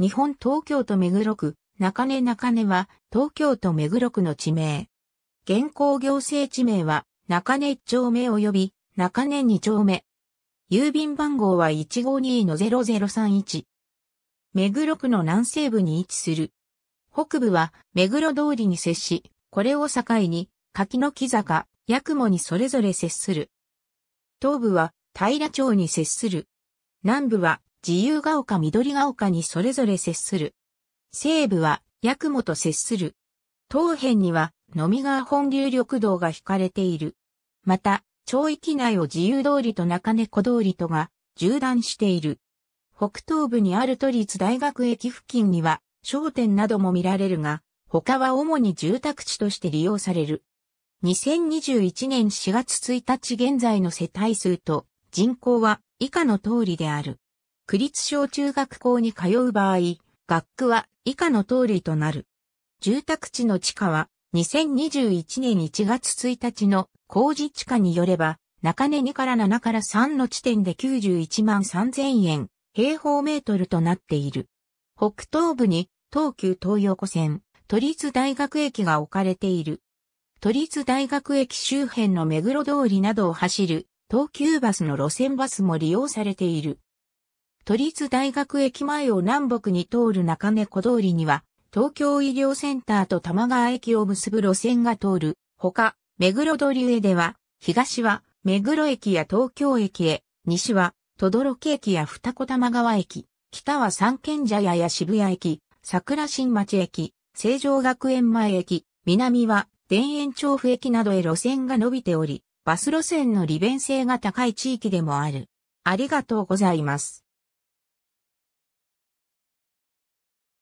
日本東京都目黒区、中根中根は東京都目黒区の地名。現行行政地名は中根1丁目及び中根2丁目。郵便番号は152-0031。目黒区の南西部に位置する。北部は目黒通りに接し、これを境に柿の木坂、八雲にそれぞれ接する。東部は平町に接する。南部は自由が丘緑が丘にそれぞれ接する。西部は、八雲と接する。東辺には、のみ川本流緑道が引かれている。また、町域内を自由通りと中根小通りとが、縦断している。北東部にある都立大学駅付近には、商店なども見られるが、他は主に住宅地として利用される。2021年4月1日現在の世帯数と人口は以下の通りである。区立小中学校に通う場合、学区は以下の通りとなる。住宅地の地価は2021年1月1日の工事地価によれば、中根2から7から3の地点で91万3000円、平方メートルとなっている。北東部に東急東横線、都立大学駅が置かれている。都立大学駅周辺の目黒通りなどを走る東急バスの路線バスも利用されている。都立大学駅前を南北に通る中根小通りには、東京医療センターと玉川駅を結ぶ路線が通る。ほか、目黒通り上では、東は目黒駅や東京駅へ、西はどろき駅や二子玉川駅、北は三軒茶屋や渋谷駅、桜新町駅、成城学園前駅、南は田園調布駅などへ路線が伸びており、バス路線の利便性が高い地域でもある。ありがとうございます。